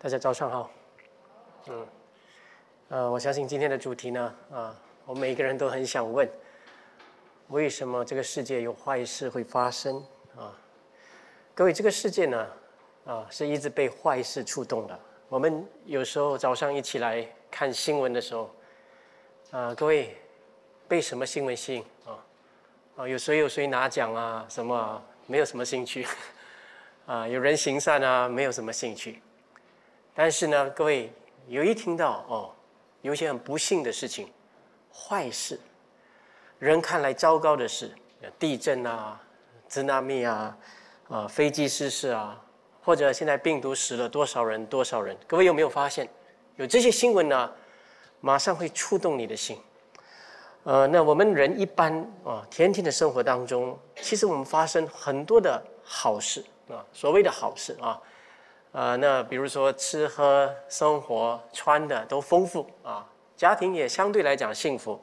大家早上好。嗯，呃，我相信今天的主题呢，啊，我们每一个人都很想问，为什么这个世界有坏事会发生？啊，各位，这个世界呢，啊，是一直被坏事触动的。我们有时候早上一起来看新闻的时候，啊，各位，被什么新闻吸引？啊，啊，有谁有谁拿奖啊？什么？没有什么兴趣。啊，有人行善啊？没有什么兴趣。但是呢，各位有一听到哦，有一些很不幸的事情，坏事，人看来糟糕的事，地震啊，自燃灭啊，啊，飞机失事啊，或者现在病毒死了多少人多少人？各位有没有发现，有这些新闻呢，马上会触动你的心。呃，那我们人一般啊，天天的生活当中，其实我们发生很多的好事啊，所谓的好事啊。呃，那比如说吃喝、生活、穿的都丰富啊，家庭也相对来讲幸福，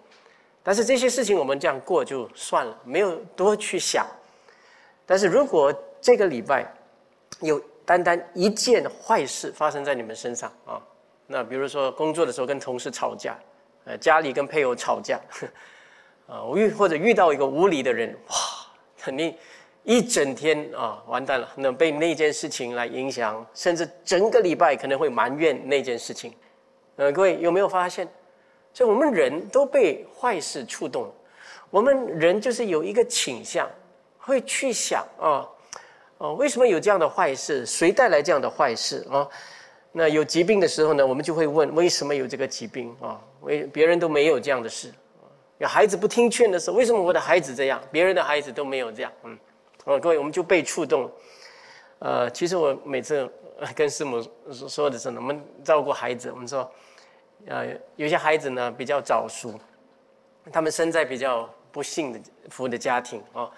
但是这些事情我们这样过就算了，没有多去想。但是如果这个礼拜有单单一件坏事发生在你们身上啊，那比如说工作的时候跟同事吵架，呃，家里跟配偶吵架，啊，遇或者遇到一个无理的人，哇，肯定。一整天啊，完蛋了！那被那件事情来影响，甚至整个礼拜可能会埋怨那件事情。呃，各位有没有发现？所以我们人都被坏事触动。我们人就是有一个倾向，会去想啊，哦，为什么有这样的坏事？谁带来这样的坏事啊？那有疾病的时候呢，我们就会问：为什么有这个疾病啊？为别人都没有这样的事。有孩子不听劝的时候，为什么我的孩子这样？别人的孩子都没有这样。嗯。哦，各位，我们就被触动。呃，其实我每次跟师母说的时是，我们照顾孩子，我们说，呃，有些孩子呢比较早熟，他们生在比较不幸的福的家庭啊。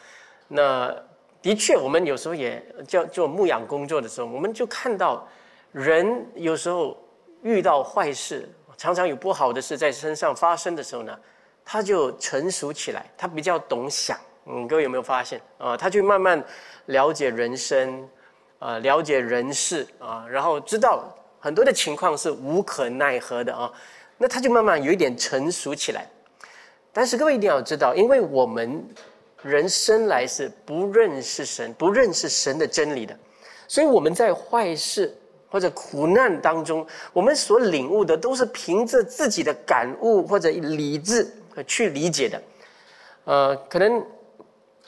那的确，我们有时候也叫做牧养工作的时候，我们就看到人有时候遇到坏事，常常有不好的事在身上发生的时候呢，他就成熟起来，他比较懂想。嗯，各位有没有发现啊？他去慢慢了解人生，啊，了解人事啊，然后知道很多的情况是无可奈何的啊。那他就慢慢有一点成熟起来。但是各位一定要知道，因为我们人生来是不认识神、不认识神的真理的，所以我们在坏事或者苦难当中，我们所领悟的都是凭着自己的感悟或者理智去理解的。呃，可能。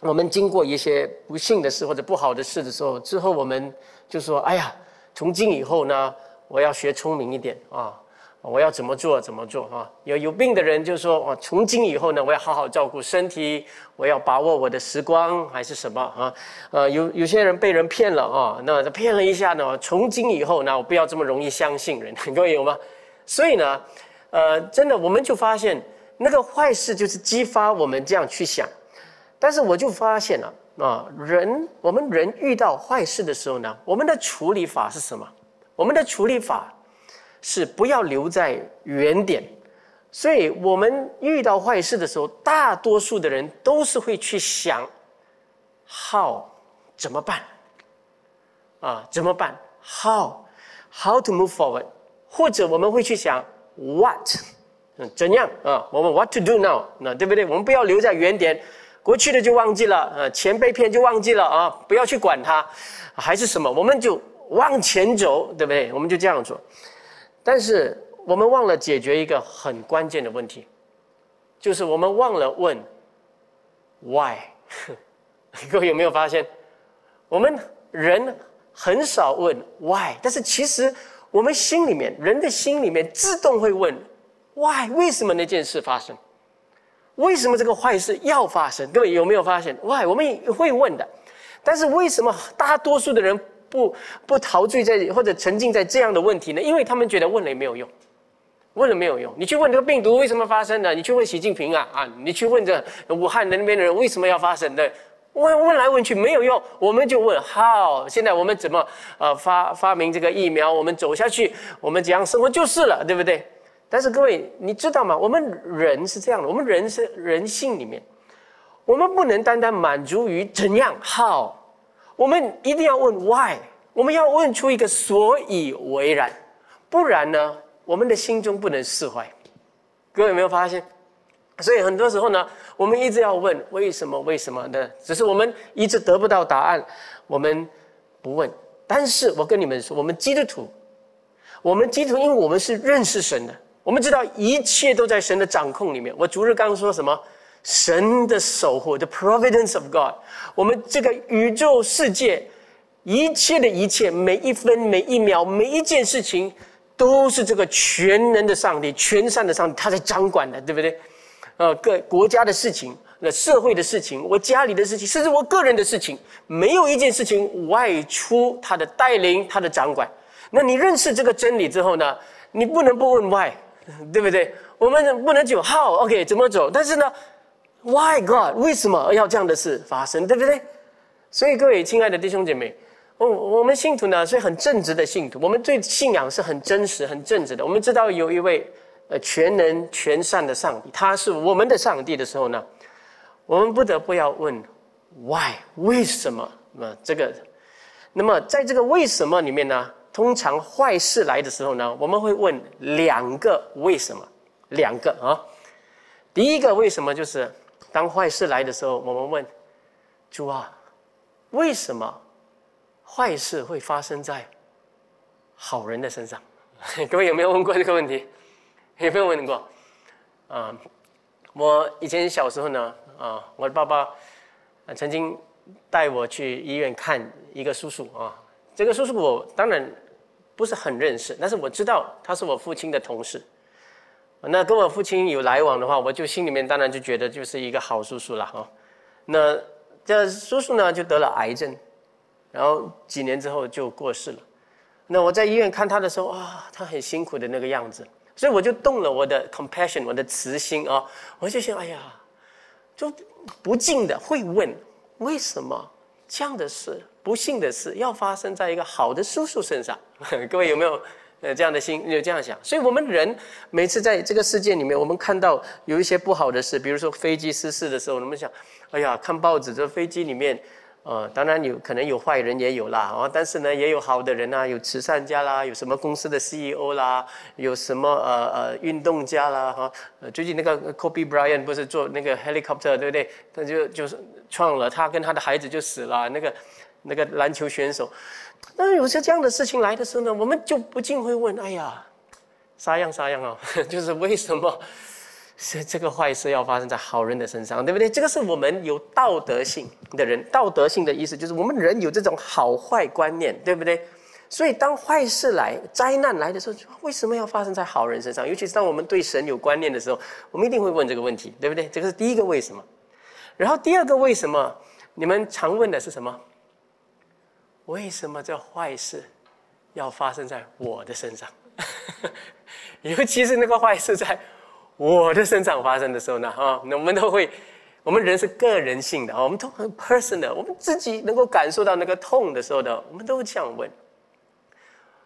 我们经过一些不幸的事或者不好的事的时候，之后我们就说：“哎呀，从今以后呢，我要学聪明一点啊！我要怎么做怎么做啊？”有有病的人就说：“啊，从今以后呢，我要好好照顾身体，我要把握我的时光，还是什么啊？”呃，有有些人被人骗了啊，那骗了一下呢，从今以后呢，我不要这么容易相信人，各位有吗？所以呢，呃，真的，我们就发现那个坏事就是激发我们这样去想。但是我就发现了啊，人我们人遇到坏事的时候呢，我们的处理法是什么？我们的处理法是不要留在原点。所以我们遇到坏事的时候，大多数的人都是会去想 how 怎么办啊？怎么办？How how to move forward？或者我们会去想 what 怎样啊？我们 what to do now？那对不对？我们不要留在原点。过去的就忘记了，呃，钱被骗就忘记了啊，不要去管它，还是什么，我们就往前走，对不对？我们就这样做。但是我们忘了解决一个很关键的问题，就是我们忘了问 why。各位有没有发现，我们人很少问 why？但是其实我们心里面，人的心里面自动会问 why，为什么那件事发生？为什么这个坏事要发生？各位有没有发现？Why 我们会问的，但是为什么大多数的人不不陶醉在或者沉浸在这样的问题呢？因为他们觉得问了也没有用，问了没有用。你去问这个病毒为什么发生的，你去问习近平啊啊，你去问这武汉那边的人为什么要发生的，问问来问去没有用。我们就问 how 现在我们怎么呃发发明这个疫苗，我们走下去，我们怎样生活就是了，对不对？但是各位，你知道吗？我们人是这样的，我们人是人性里面，我们不能单单满足于怎样 how，我们一定要问 why，我们要问出一个所以为然，不然呢，我们的心中不能释怀。各位有没有发现？所以很多时候呢，我们一直要问为什么为什么的，只是我们一直得不到答案，我们不问。但是我跟你们说，我们基督徒，我们基督徒，因为我们是认识神的。我们知道一切都在神的掌控里面。我昨日刚说什么？神的守护，the providence of God。我们这个宇宙世界，一切的一切，每一分每一秒，每一件事情，都是这个全能的上帝、全善的上帝他在掌管的，对不对？呃，各国家的事情，那社会的事情，我家里的事情，甚至我个人的事情，没有一件事情外出他的带领、他的掌管。那你认识这个真理之后呢？你不能不问 why。对不对？我们不能只 how，OK，怎么走？但是呢，why God，为什么要这样的事发生？对不对？所以各位亲爱的弟兄姐妹，我我们信徒呢是很正直的信徒，我们对信仰是很真实、很正直的。我们知道有一位呃全能全善的上帝，他是我们的上帝的时候呢，我们不得不要问 why，为什么？那这个，那么在这个为什么里面呢？通常坏事来的时候呢，我们会问两个为什么，两个啊。第一个为什么就是，当坏事来的时候，我们问主啊，为什么坏事会发生在好人的身上？各位有没有问过这个问题？有没有问过？啊，我以前小时候呢，啊，我的爸爸曾经带我去医院看一个叔叔啊，这个叔叔我当然。不是很认识，但是我知道他是我父亲的同事。那跟我父亲有来往的话，我就心里面当然就觉得就是一个好叔叔了哈。那这叔叔呢就得了癌症，然后几年之后就过世了。那我在医院看他的时候啊，他很辛苦的那个样子，所以我就动了我的 compassion，我的慈心啊，我就想哎呀，就不禁的会问为什么这样的事。不幸的事要发生在一个好的叔叔身上，各位有没有呃这样的心？就这样想。所以，我们人每次在这个世界里面，我们看到有一些不好的事，比如说飞机失事的时候，我们想，哎呀，看报纸，这飞机里面，呃，当然有可能有坏人也有啦，啊，但是呢，也有好的人啊，有慈善家啦，有什么公司的 CEO 啦，有什么呃呃运动家啦，哈，最近那个 Kobe Bryant 不是坐那个 helicopter 对不对？他就就是撞了，他跟他的孩子就死了，那个。那个篮球选手，那有些这样的事情来的时候呢，我们就不禁会问：哎呀，啥样啥样啊？就是为什么是这个坏事要发生在好人的身上，对不对？这个是我们有道德性的人，道德性的意思就是我们人有这种好坏观念，对不对？所以当坏事来、灾难来的时候，为什么要发生在好人身上？尤其是当我们对神有观念的时候，我们一定会问这个问题，对不对？这个是第一个为什么。然后第二个为什么，你们常问的是什么？为什么这坏事要发生在我的身上？尤其是那个坏事在我的身上发生的时候呢？哈，那我们都会，我们人是个人性的啊，我们都很 personal，我们自己能够感受到那个痛的时候呢，我们都这样问。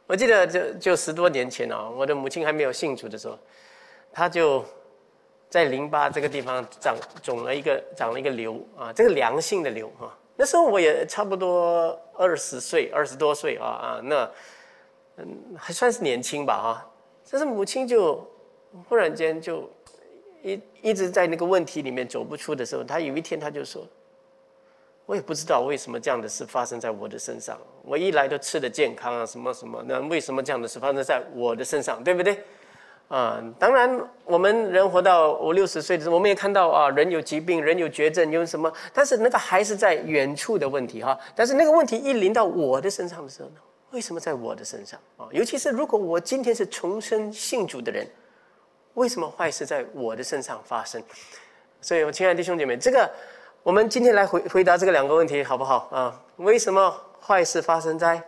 我记得就就十多年前哦，我的母亲还没有幸福的时候，她就在淋巴这个地方长肿了一个长了一个瘤啊，这个良性的瘤啊。那时候我也差不多二十岁，二十多岁啊啊，那嗯还算是年轻吧啊。但是母亲就忽然间就一一直在那个问题里面走不出的时候，她有一天她就说：“我也不知道为什么这样的事发生在我的身上。我一来都吃的健康啊，什么什么，那为什么这样的事发生在我的身上，对不对？”啊，当然，我们人活到五六十岁的时候，我们也看到啊，人有疾病，人有绝症，有什么？但是那个还是在远处的问题哈。但是那个问题一临到我的身上的时候呢，为什么在我的身上啊？尤其是如果我今天是重生信主的人，为什么坏事在我的身上发生？所以，我亲爱的弟兄姐妹，这个我们今天来回回答这个两个问题好不好啊？为什么坏事发生在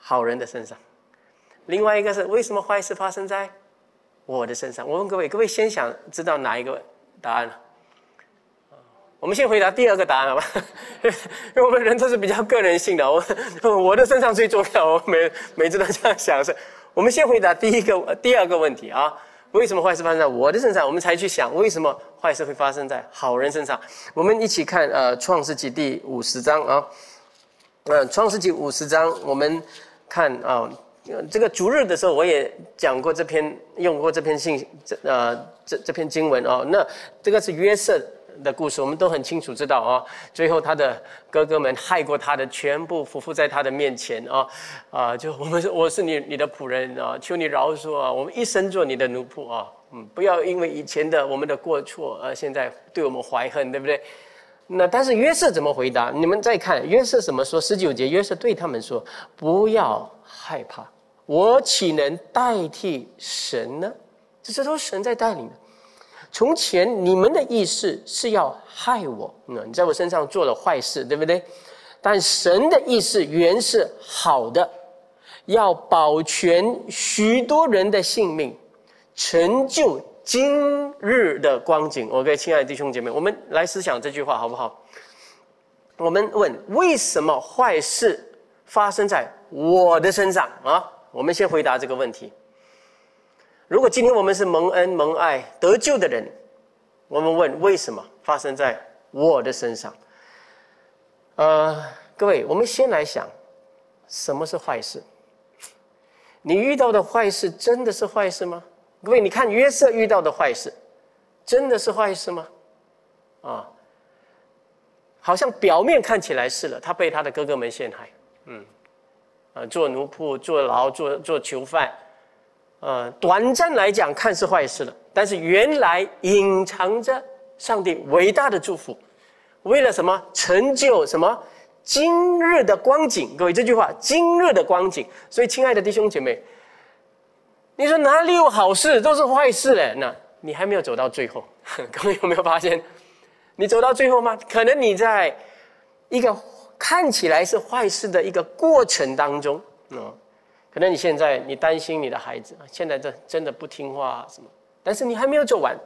好人的身上？另外一个是为什么坏事发生在？我的身上，我问各位，各位先想知道哪一个答案我们先回答第二个答案，好吧？因为我们人都是比较个人性的，我我的身上最重要，我每每次都这样想是。我们先回答第一个、第二个问题啊，为什么坏事发生在我的身上？我们才去想为什么坏事会发生在好人身上？我们一起看呃《创世纪》第五十章啊，嗯，《创世纪》五十章，我们看啊。这个逐日的时候，我也讲过这篇，用过这篇信，这呃这这篇经文哦。那这个是约瑟的故事，我们都很清楚知道啊。最后他的哥哥们害过他的，全部匍匐在他的面前啊啊！就我们我是你你的仆人啊，求你饶恕啊，我们一生做你的奴仆啊，嗯，不要因为以前的我们的过错而现在对我们怀恨，对不对？那但是约瑟怎么回答？你们再看约瑟怎么说？十九节，约瑟对他们说：“不要害怕，我岂能代替神呢？这这都是神在带领。从前你们的意思是要害我，那你在我身上做了坏事，对不对？但神的意思原是好的，要保全许多人的性命，成就。”今日的光景，我 k 亲爱的弟兄姐妹，我们来思想这句话好不好？我们问：为什么坏事发生在我的身上啊？我们先回答这个问题。如果今天我们是蒙恩蒙爱得救的人，我们问：为什么发生在我的身上？呃，各位，我们先来想什么是坏事。你遇到的坏事真的是坏事吗？各位，你看约瑟遇到的坏事，真的是坏事吗？啊，好像表面看起来是了，他被他的哥哥们陷害，嗯，啊，做奴仆、坐牢、做做囚犯，呃，短暂来讲，看似坏事了，但是原来隐藏着上帝伟大的祝福，为了什么成就什么今日的光景？各位，这句话今日的光景，所以亲爱的弟兄姐妹。你说哪里有好事，都是坏事嘞！那你还没有走到最后，各位有没有发现？你走到最后吗？可能你在一个看起来是坏事的一个过程当中，嗯，可能你现在你担心你的孩子，现在这真的不听话什么，但是你还没有做完，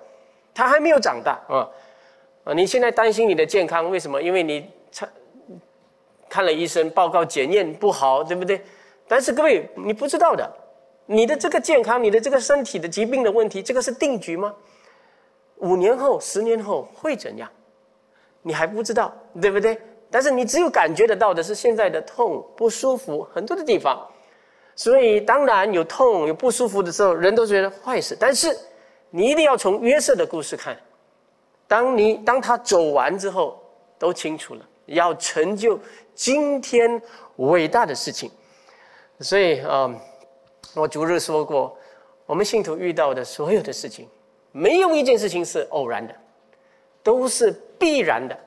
他还没有长大啊啊！你现在担心你的健康，为什么？因为你查看了医生报告，检验不好，对不对？但是各位，你不知道的。你的这个健康，你的这个身体的疾病的问题，这个是定局吗？五年后、十年后会怎样？你还不知道，对不对？但是你只有感觉得到的是现在的痛、不舒服很多的地方。所以，当然有痛、有不舒服的时候，人都觉得坏事。但是，你一定要从约瑟的故事看，当你当他走完之后，都清楚了，要成就今天伟大的事情。所以，嗯。我逐日说过，我们信徒遇到的所有的事情，没有一件事情是偶然的，都是必然的，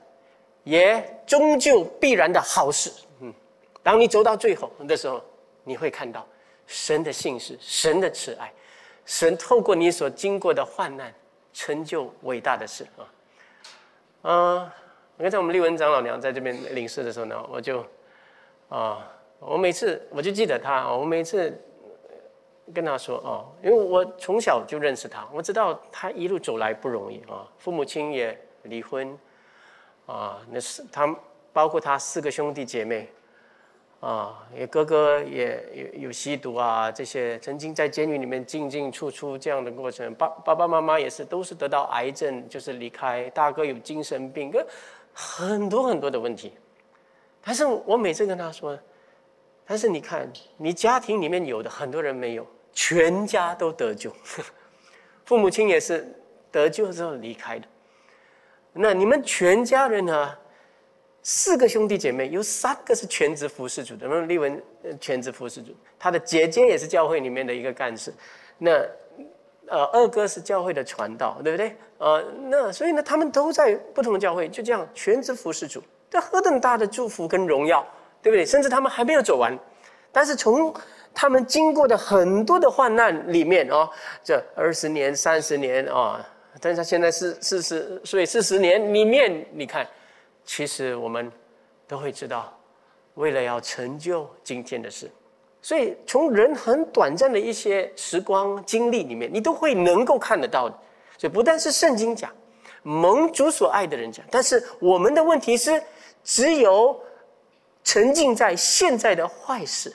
也终究必然的好事。嗯，当你走到最后的时候，你会看到神的信实，神的慈爱，神透过你所经过的患难，成就伟大的事啊！啊，刚才我们立文长老娘在这边领事的时候呢，我就啊，我每次我就记得她，我每次。跟他说哦，因为我从小就认识他，我知道他一路走来不容易啊。父母亲也离婚，啊，那是他包括他四个兄弟姐妹，啊，也哥哥也有有吸毒啊，这些曾经在监狱里面进进出出这样的过程。爸爸爸妈妈也是都是得到癌症，就是离开。大哥有精神病，跟很多很多的问题。但是我每次跟他说，但是你看你家庭里面有的，很多人没有。全家都得救，父母亲也是得救之后离开的。那你们全家人呢？四个兄弟姐妹有三个是全职服侍主的，那立文全职服侍主，他的姐姐也是教会里面的一个干事。那呃，二哥是教会的传道，对不对？呃，那所以呢，他们都在不同的教会，就这样全职服侍主，这何等大的祝福跟荣耀，对不对？甚至他们还没有走完，但是从。他们经过的很多的患难里面哦，这二十年、三十年啊，但是他现在是四十岁、四十年里面，你看，其实我们都会知道，为了要成就今天的事，所以从人很短暂的一些时光经历里面，你都会能够看得到的。所以不但是圣经讲，盟主所爱的人讲，但是我们的问题是，只有沉浸在现在的坏事。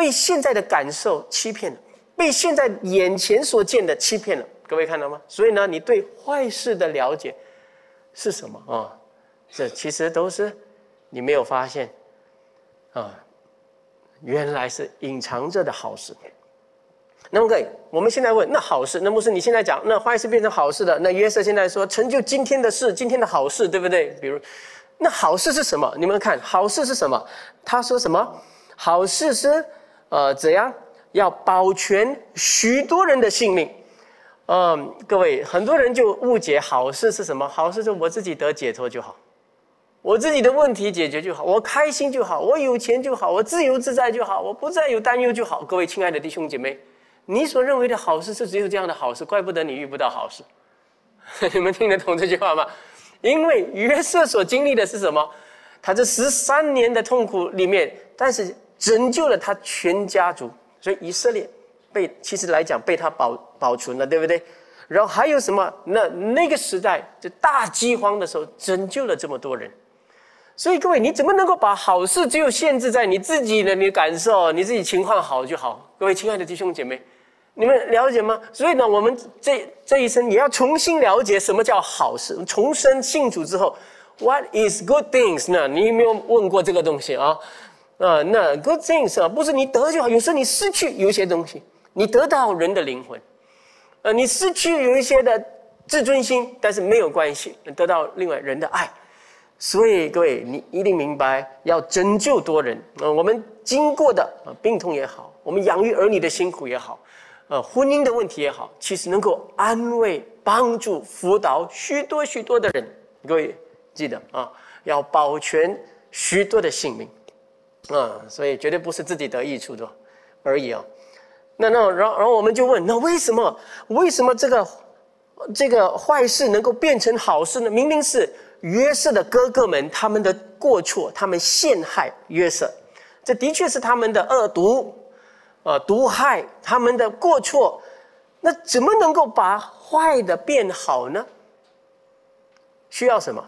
被现在的感受欺骗了，被现在眼前所见的欺骗了。各位看到吗？所以呢，你对坏事的了解是什么啊？这其实都是你没有发现啊，原来是隐藏着的好事。那么各位，我们现在问，那好事？那牧师，你现在讲，那坏事变成好事的？那约瑟现在说，成就今天的事，今天的好事，对不对？比如，那好事是什么？你们看，好事是什么？他说什么？好事是。呃，怎样要保全许多人的性命？嗯，各位，很多人就误解好事是什么？好事是我自己得解脱就好，我自己的问题解决就好，我开心就好，我有钱就好，我自由自在就好，我不再有担忧就好。各位亲爱的弟兄姐妹，你所认为的好事是只有这样的好事，怪不得你遇不到好事。你们听得懂这句话吗？因为约瑟所经历的是什么？他这十三年的痛苦里面，但是。拯救了他全家族，所以以色列被其实来讲被他保保存了，对不对？然后还有什么？那那个时代就大饥荒的时候，拯救了这么多人。所以各位，你怎么能够把好事只有限制在你自己的、你感受、你自己情况好就好？各位亲爱的弟兄姐妹，你们了解吗？所以呢，我们这这一生也要重新了解什么叫好事。重生信主之后，What is good things 呢？你有没有问过这个东西啊？啊，那 good things 啊，不是你得就好，有时候你失去有一些东西，你得到人的灵魂，呃，你失去有一些的自尊心，但是没有关系，得到另外人的爱。所以各位，你一定明白，要拯救多人。呃，我们经过的啊，病痛也好，我们养育儿女的辛苦也好，呃，婚姻的问题也好，其实能够安慰、帮助、辅导许多许多的人。各位记得啊，要保全许多的性命。啊，所以绝对不是自己得益处的而已啊。那那然后然后我们就问：那为什么为什么这个这个坏事能够变成好事呢？明明是约瑟的哥哥们他们的过错，他们陷害约瑟，这的确是他们的恶毒啊毒害他们的过错。那怎么能够把坏的变好呢？需要什么？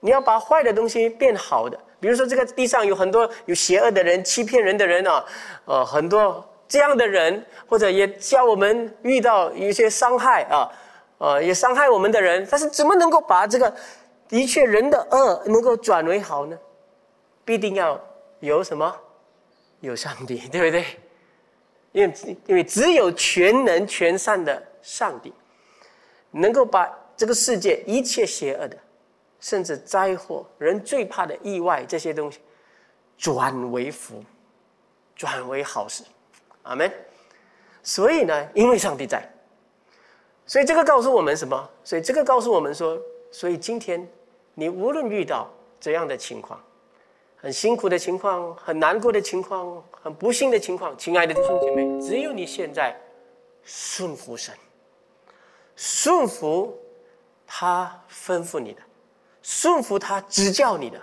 你要把坏的东西变好的。比如说，这个地上有很多有邪恶的人、欺骗人的人啊，呃，很多这样的人，或者也叫我们遇到一些伤害啊，呃，也伤害我们的人，但是怎么能够把这个的确人的恶能够转为好呢？必定要有什么？有上帝，对不对？因为因为只有全能全善的上帝，能够把这个世界一切邪恶的。甚至灾祸，人最怕的意外这些东西，转为福，转为好事，阿门。所以呢，因为上帝在，所以这个告诉我们什么？所以这个告诉我们说，所以今天你无论遇到怎样的情况，很辛苦的情况，很难过的情况，很不幸的情况，亲爱的弟兄姐妹，只有你现在顺服神，顺服他吩咐你的。顺服他，指教你的，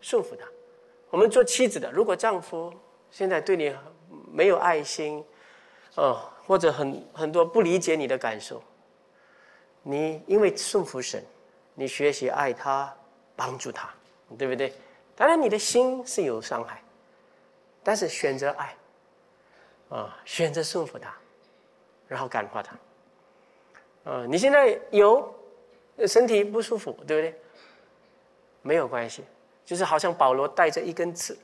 顺服他。我们做妻子的，如果丈夫现在对你没有爱心，哦，或者很很多不理解你的感受，你因为顺服神，你学习爱他，帮助他，对不对？当然你的心是有伤害，但是选择爱，啊，选择顺服他，然后感化他。呃，你现在有身体不舒服，对不对？没有关系，就是好像保罗带着一根刺，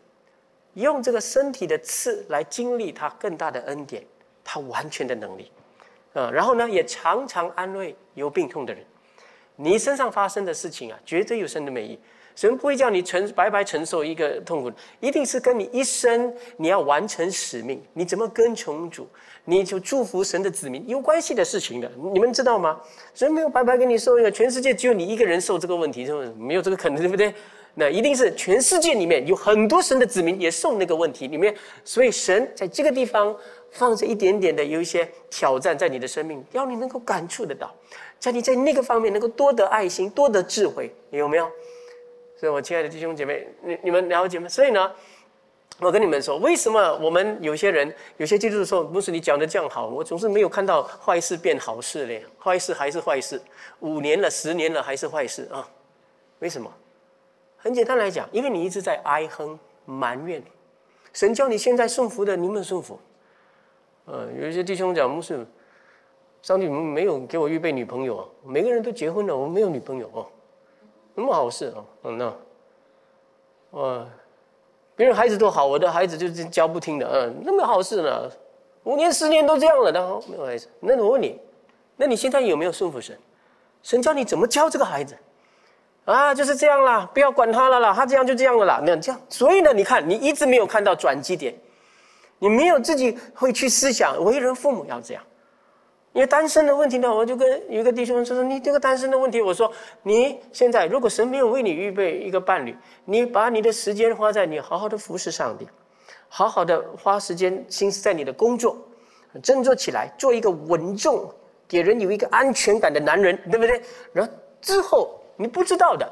用这个身体的刺来经历他更大的恩典，他完全的能力，嗯，然后呢，也常常安慰有病痛的人，你身上发生的事情啊，绝对有神的美意。神不会叫你承白白承受一个痛苦，一定是跟你一生你要完成使命，你怎么跟穷主，你就祝福神的子民有关系的事情的，你们知道吗？神没有白白给你受一个，全世界只有你一个人受这个问题，是不是没有这个可能，对不对？那一定是全世界里面有很多神的子民也受那个问题里面，所以神在这个地方放着一点点的有一些挑战在你的生命，要你能够感触得到，在你在那个方面能够多得爱心，多得智慧，有没有？所以，我亲爱的弟兄姐妹，你你们了解吗？所以呢，我跟你们说，为什么我们有些人有些基督徒说，不是你讲的这样好，我总是没有看到坏事变好事嘞，坏事还是坏事，五年了、十年了还是坏事啊？为什么？很简单来讲，因为你一直在哀哼埋怨，神叫你现在顺服的，你没有顺服。呃，有一些弟兄讲，牧师，上帝没有给我预备女朋友啊，每个人都结婚了，我没有女朋友啊。什么好事啊？嗯那，哇，别人孩子都好，我的孩子就是教不听的，嗯，那么好事呢？五年十年都这样了，然后没有孩子。那我问你，那你现在有没有顺服神？神教你怎么教这个孩子？啊，就是这样啦，不要管他了啦，他这样就这样的啦。那这样，所以呢，你看你一直没有看到转机点，你没有自己会去思想，为人父母要这样。因为单身的问题呢，我就跟一个弟兄说说，你这个单身的问题，我说你现在如果神没有为你预备一个伴侣，你把你的时间花在你好好的服侍上帝，好好的花时间心思在你的工作，振作起来，做一个稳重、给人有一个安全感的男人，对不对？然后之后你不知道的，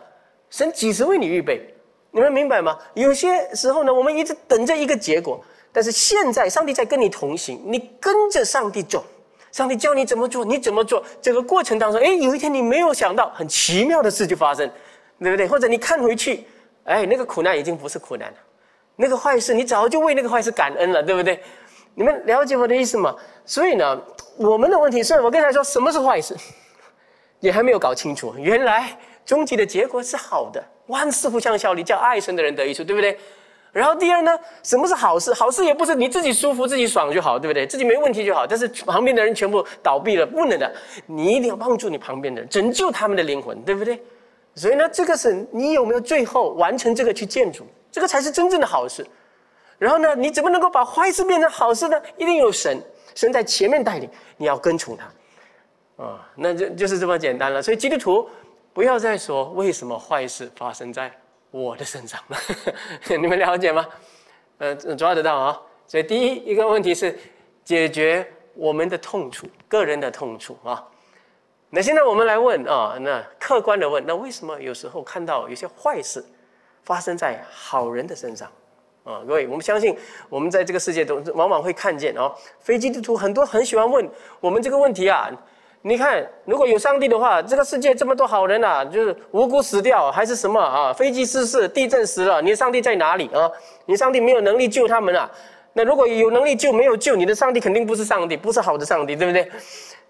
神几时为你预备，你们明白吗？有些时候呢，我们一直等着一个结果，但是现在上帝在跟你同行，你跟着上帝走。上帝教你怎么做，你怎么做？这个过程当中，哎，有一天你没有想到，很奇妙的事就发生，对不对？或者你看回去，哎，那个苦难已经不是苦难了，那个坏事你早就为那个坏事感恩了，对不对？你们了解我的意思吗？所以呢，我们的问题是我跟才说什么是坏事，也还没有搞清楚。原来终极的结果是好的，万事互相效力，叫爱神的人得益处，对不对？然后第二呢，什么是好事？好事也不是你自己舒服、自己爽就好，对不对？自己没问题就好。但是旁边的人全部倒闭了，不能的，你一定要帮助你旁边的人，拯救他们的灵魂，对不对？所以呢，这个神，你有没有最后完成这个去建筑？这个才是真正的好事。然后呢，你怎么能够把坏事变成好事呢？一定有神，神在前面带领，你要跟从他。啊，那就就是这么简单了。所以基督徒不要再说为什么坏事发生在。我的身上吗？你们了解吗？呃，抓得到啊。所以第一一个问题是解决我们的痛处，个人的痛处啊。那现在我们来问啊，那客观的问，那为什么有时候看到有些坏事发生在好人的身上啊？各位，我们相信，我们在这个世界中往往会看见啊。飞机地图很多，很喜欢问我们这个问题啊。你看，如果有上帝的话，这个世界这么多好人呐，就是无辜死掉还是什么啊？飞机失事、地震死了，你的上帝在哪里啊？你上帝没有能力救他们啊？那如果有能力救，没有救，你的上帝肯定不是上帝，不是好的上帝，对不对？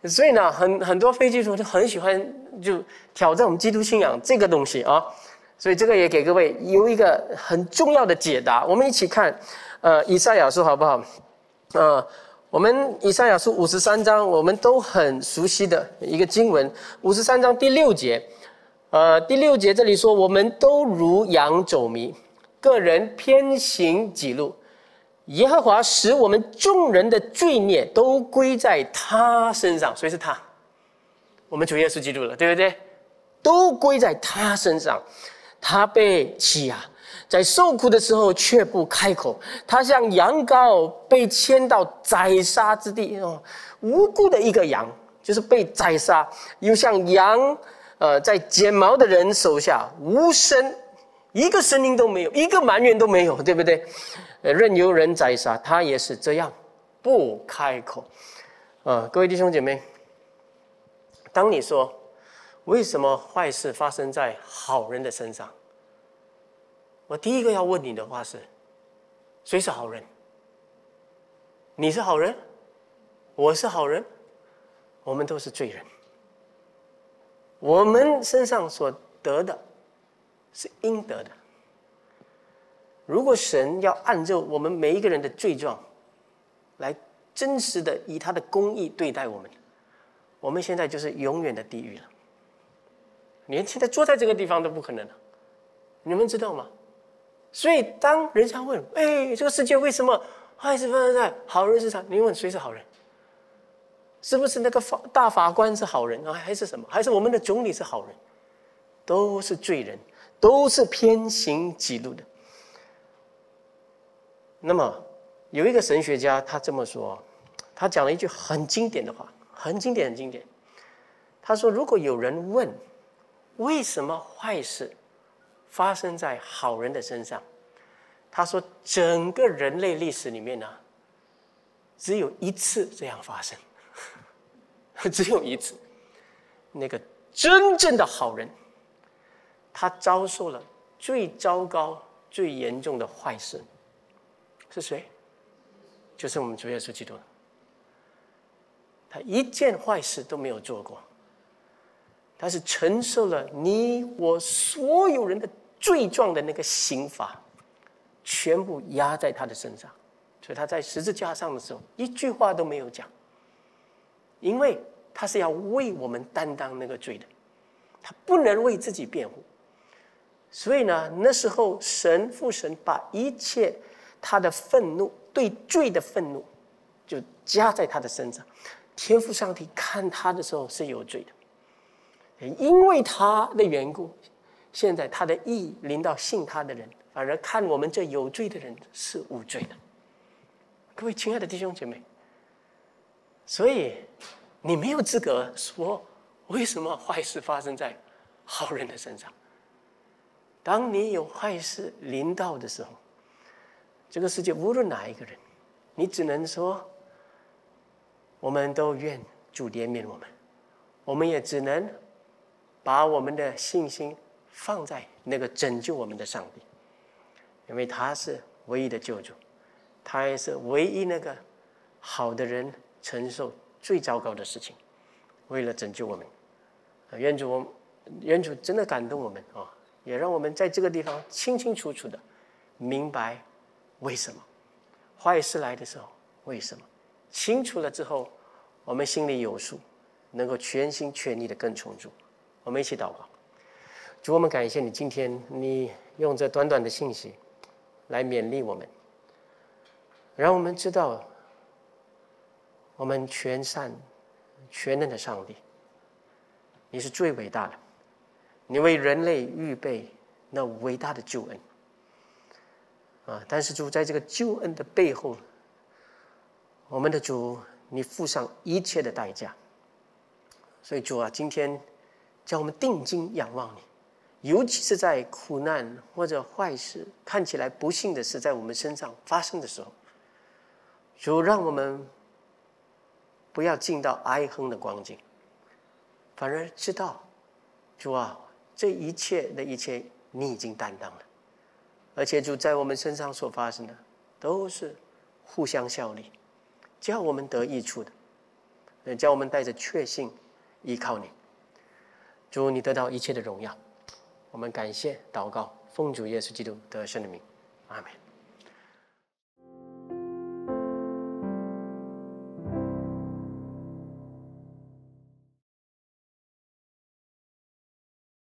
所以呢，很很多非基督徒很喜欢就挑战我们基督信仰这个东西啊。所以这个也给各位有一个很重要的解答，我们一起看，呃，以赛亚书好不好？嗯。我们以上亚书五十三章，我们都很熟悉的一个经文。五十三章第六节，呃，第六节这里说，我们都如羊走迷，个人偏行己路。耶和华使我们众人的罪孽都归在他身上，谁是他？我们主耶稣基督了，对不对？都归在他身上，他被弃啊。在受苦的时候却不开口，他像羊羔被牵到宰杀之地哦，无辜的一个羊就是被宰杀，又像羊，呃，在剪毛的人手下无声，一个声音都没有，一个埋怨都没有，对不对？任由人宰杀，他也是这样不开口啊！各位弟兄姐妹，当你说为什么坏事发生在好人的身上？我第一个要问你的话是：谁是好人？你是好人，我是好人，我们都是罪人。我们身上所得的是应得的。如果神要按照我们每一个人的罪状，来真实的以他的公义对待我们，我们现在就是永远的地狱了。连现在坐在这个地方都不可能了，你们知道吗？所以，当人家问：“哎，这个世界为什么坏事发生在好人身上？”你问谁是好人？是不是那个法大法官是好人啊？还是什么？还是我们的总理是好人？都是罪人，都是偏行己路的。那么，有一个神学家，他这么说，他讲了一句很经典的话，很经典，很经典。他说：“如果有人问，为什么坏事？”发生在好人的身上，他说，整个人类历史里面呢，只有一次这样发生，只有一次，那个真正的好人，他遭受了最糟糕、最严重的坏事，是谁？就是我们主耶稣基督他一件坏事都没有做过，他是承受了你我所有人的。罪状的那个刑罚，全部压在他的身上，所以他在十字架上的时候一句话都没有讲，因为他是要为我们担当那个罪的，他不能为自己辩护。所以呢，那时候神父神把一切他的愤怒对罪的愤怒，就加在他的身上。天父上帝看他的时候是有罪的，因为他的缘故。现在他的意临到信他的人，反而看我们这有罪的人是无罪的。各位亲爱的弟兄姐妹，所以你没有资格说为什么坏事发生在好人的身上。当你有坏事临到的时候，这个世界无论哪一个人，你只能说我们都愿主怜悯我们，我们也只能把我们的信心。放在那个拯救我们的上帝，因为他是唯一的救主，他也是唯一那个好的人承受最糟糕的事情，为了拯救我们，愿主，愿主真的感动我们啊，也让我们在这个地方清清楚楚的明白为什么坏事来的时候为什么清楚了之后我们心里有数，能够全心全意的跟从主，我们一起祷告。主，我们感谢你，今天你用这短短的信息来勉励我们，让我们知道我们全善全能的上帝，你是最伟大的，你为人类预备那伟大的救恩啊！但是主，在这个救恩的背后，我们的主，你付上一切的代价，所以主啊，今天叫我们定睛仰望你。尤其是在苦难或者坏事看起来不幸的事在我们身上发生的时候，主让我们不要进到哀哼的光景，反而知道，主啊，这一切的一切你已经担当了，而且主在我们身上所发生的都是互相效力，叫我们得益处的，叫我们带着确信依靠你，主，你得到一切的荣耀。我们感谢祷告，奉主耶稣基督的圣名，阿门。